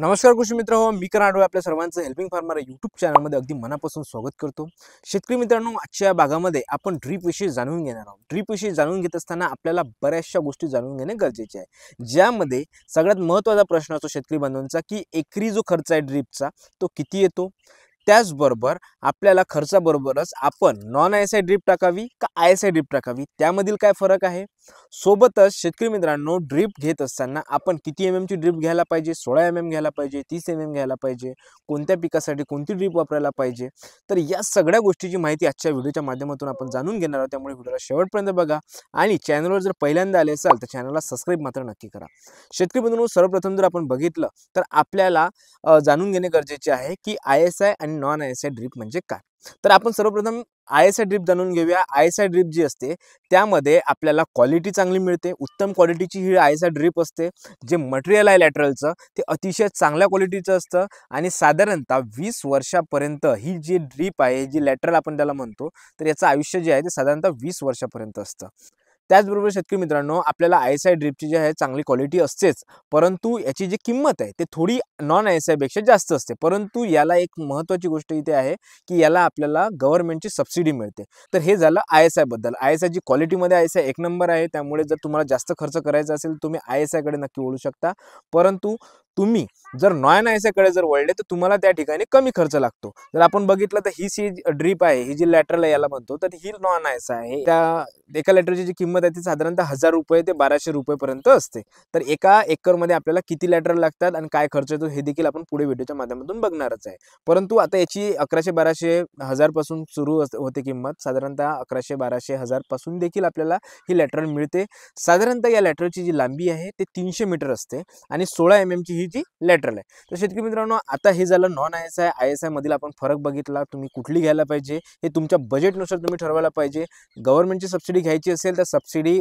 नमस्कार कृषी मित्र हो मी कराडो आपल्या सर्वांचं हेल्पिंग फार्मर यूट्यूब चॅनलमध्ये अगदी मनापासून स्वागत करतो शेतकरी मित्रांनो आजच्या भागामध्ये आपण ड्रीपविषयी जाणून घेणार आहोत ड्रीपविषयी जाणून घेत असताना आपल्याला बऱ्याचशा गोष्टी जाणून घेणे गरजेचे आहे ज्यामध्ये सगळ्यात महत्त्वाचा प्रश्न असतो शेतकरी बांधवांचा की एकरी जो खर्च आहे ड्रीपचा तो किती येतो त्याचबरोबर आपल्याला खर्चाबरोबरच आपण non I S I drip टाकावी का आय एस आय ड्रीप टाकावी त्यामधील काय फरक आहे सोबतच शेतकरी मित्रांनो ड्रीप घेत असताना आपण किती एम एमची ड्रीप घ्यायला पाहिजे सोळा एम एम घ्यायला पाहिजे तीस एम एम घ्यायला पाहिजे कोणत्या पिकासाठी कोणती ड्रीप वापरायला पाहिजे तर या सगळ्या गोष्टीची माहिती आजच्या व्हिडिओच्या माध्यमातून आपण जाणून घेणार आहोत त्यामुळे व्हिडिओला शेवटपर्यंत बघा आणि चॅनलवर जर पहिल्यांदा आले असाल तर चॅनलला सबस्क्राईब मात्र नक्की करा शेतकरी मित्रांनो सर्वप्रथम जर आपण बघितलं तर आपल्याला जाणून घेणे गरजेचे आहे की आय एस आय आणि non I S I drip म्हणजे काय तर आपण सर्वप्रथम आय एस आय ड्रीप जाणून घेऊया आय एस आय ड्रीप जी असते त्यामध्ये आपल्याला क्वालिटी चांगली मिळते उत्तम क्वालिटीची ही आय एस आय ड्रीप असते जे मटेरियल आहे लॅटरलचं ते अतिशय चांगल्या क्वालिटीचं असतं आणि साधारणतः वीस वर्षापर्यंत ही जी ड्रीप आहे जी लॅटरल आपण त्याला म्हणतो तर याचं आयुष्य जे आहे ते साधारणतः वीस वर्षापर्यंत असतं त्याचबरोबर शेतकरी मित्रांनो आपल्याला आय एस आय ड्रीपची जी आहे चांगली क्वालिटी असतेच परंतु याची जी किंमत आहे ते थोडी नॉन आय एस आयपेक्षा जास्त असते परंतु याला एक महत्त्वाची गोष्ट इथे आहे की याला आपल्याला गव्हर्नमेंटची सबसिडी मिळते तर हे झालं आय एस आयबद्दल आय एस आयची क्वालिटीमध्ये आय एस आय एक नंबर आहे त्यामुळे जर तुम्हाला जास्त खर्च करायचा असेल तुम्ही आय एस आयकडे नक्की ओळू शकता परंतु तुम्ही जर नॉन आयसाकडे जर वळले तर तुम्हाला त्या ठिकाणी कमी खर्च लागतो जर आपण बघितलं तर ही सी ड्रीप आहे ही जी लॅटरल याला म्हणतो तर ही नॉन आयसा आहे त्या एका लॅटरची जी किंमत आहे ती साधारणतः हजार रुपये ते बाराशे रुपयेपर्यंत असते तर एका एकरमध्ये आपल्याला किती लॅटर लागतात आणि काय खर्च येतो हे देखील आपण पुढे व्हिडिओच्या माध्यमातून बघणारच आहे परंतु आता याची अकराशे बाराशे हजारपासून सुरू होते किंमत साधारणतः अकराशे बाराशे हजारपासून देखील आपल्याला ही लॅटरल मिळते साधारणतः या लॅटरची जी लांबी आहे ते तीनशे मीटर असते आणि सोळा एम ची ही ही जी लॅटरल आहे तर शेतकरी मित्रांनो आता हे झालं non I S I I S आयमधील आपण फरक बघितला तुम्ही कुठली घ्यायला पाहिजे हे तुमच्या बजेटनुसार तुम्ही ठरवायला पाहिजे गव्हर्नमेंटची सबसिडी घ्यायची असेल तर सबसिडी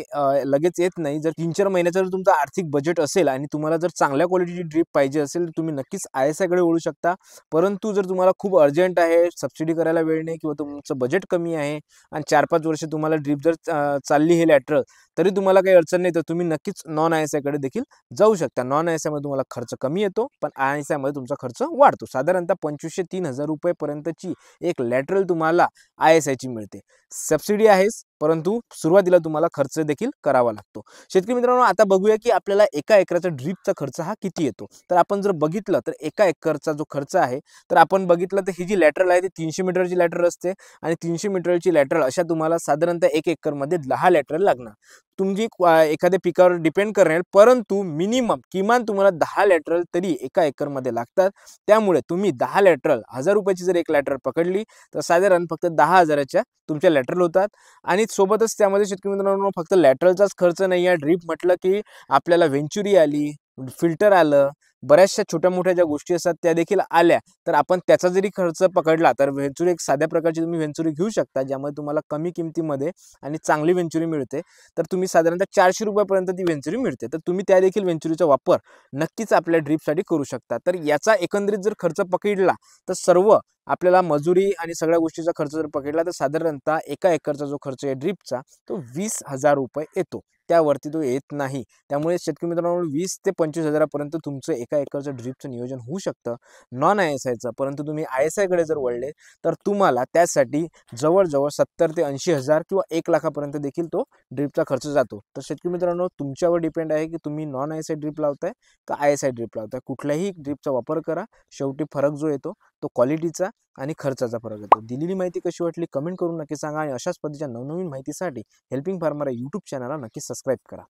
लगेच येत नाही जर तीन चार महिन्याचा जर तुमचा आर्थिक बजेट असेल आणि तुम्हाला जर चांगल्या क्वालिटीची ड्रीप पाहिजे असेल तर तुम्ही नक्कीच आय एस आयकडे ओळू शकता परंतु जर तुम्हाला खूप अर्जंट आहे सबसिडी करायला वेळ नाही किंवा तुमचं बजेट कमी आहे आणि चार पाच वर्ष तुम्हाला ड्रीप जर चालली हे लॅटरल तरी तुम्हाला काही अडचण नाही तर तुम्ही नक्कीच नॉन आय एस आयकडे देखील जाऊ शकता नॉन आय एस आयमध्ये तुम्हाला खर्च कमी येतो पण आय मध्ये तुमचा खर्च वाढतो साधारणतः पंचवीसशे तीन हजार रुपयेपर्यंतची एक लॅटरल तुम्हाला आय एस आयची मिळते सबसिडी आहेस परंतु सुरुवातीला तुम्हाला खर्च देखील करावा लागतो शेतकरी मित्रांनो आता बघूया की आपल्याला एका एकराचा ड्रीपचा खर्च हा किती येतो तर आपण जर बघितलं तर एका एकरचा जो खर्च आहे तर आपण बघितलं तर ही जी लॅटरल आहे ती तीनशे मीटरची लॅटरल असते आणि तीनशे मीटरची लॅटरल अशा तुम्हाला साधारणतः एक एकरमध्ये दहा लॅटरल लागणार तुमची एखाद्या पिकावर डिपेंड करेल परंतु मिनिमम किमान तुम्हाला दहा लॅटरल तरी एका एकरमध्ये लागतात त्यामुळे तुम्ही दहा लॅटरल हजार रुपयाची जर एक लॅटरल पकडली तर साधारण फक्त दहा हजाराच्या तुमच्या लॅटरल होतात आणि सोबतच त्यामध्ये शेतकरी मित्रांनो फक्त लॅटरलचाच खर्च नाही आहे ड्रीप म्हटलं की आपल्याला वेंचुरी आली फिल्टर आलं बऱ्याचशा छोट्या मोठ्या ज्या गोष्टी असतात त्या देखील आल्या तर आपण त्याचा जरी खर्च पकडला तर व्हेंचुरी एक साध्या प्रकारची तुम्ही व्हेंचुरी घेऊ शकता ज्यामध्ये तुम्हाला कमी किमतीमध्ये आणि चांगली व्हेंचुरी मिळते तर तुम्ही साधारणतः चारशे रुपयापर्यंत ती व्हेंचुरी मिळते तर तुम्ही त्या देखील व्हेंचुरीचा वापर नक्कीच आपल्या ड्रीपसाठी करू शकता तर याचा एकंदरीत जर खर्च पकडला तर सर्व आपल्याला मजुरी आणि सगळ्या गोष्टीचा खर्च जर पकडला तर साधारणतः एका एकरचा जो खर्च आहे ड्रीपचा तो वीस हजार रुपये येतो त्यावरती तो येत नाही त्यामुळे शेतकरी मित्रांनो वीस ते पंचवीस हजारापर्यंत तुमचं एका एकरचं ड्रीपचं नियोजन होऊ शकतं नॉन आय एस आयचं परंतु तुम्ही आय एस आयकडे जर वळले तर तुम्हाला त्यासाठी जवळजवळ सत्तर ते ऐंशी हजार किंवा एक लाखापर्यंत देखील तो ड्रीपचा खर्च जातो तर शेतकरी मित्रांनो तुमच्यावर डिपेंड आहे की तुम्ही non I S I drip लावताय का आय एस आय ड्रीप लावताय कुठल्याही ड्रीपचा वापर करा शेवटी फरक जो येतो तो क्वालिटीचा आणि खर्चाचा फरक येतो दिलेली माहिती कशी वाटली कमेंट करून नक्की सांगा आणि अशाच पद्धतीच्या नवनवीन माहितीसाठी हेल्पिंग फार्मर या यूट्यूब चॅनलला नक्की सबस्क्राईब करा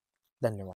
धन्यवाद